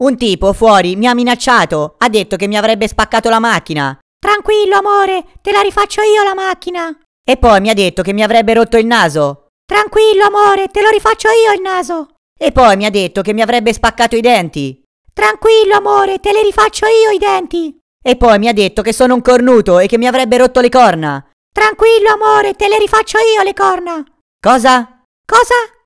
Un tipo fuori mi ha minacciato, ha detto che mi avrebbe spaccato la macchina. Tranquillo amore, te la rifaccio io la macchina. E poi mi ha detto che mi avrebbe rotto il naso. Tranquillo amore, te lo rifaccio io il naso. E poi mi ha detto che mi avrebbe spaccato i denti. Tranquillo amore, te le rifaccio io i denti. E poi mi ha detto che sono un cornuto e che mi avrebbe rotto le corna. Tranquillo amore, te le rifaccio io le corna. Cosa? Cosa?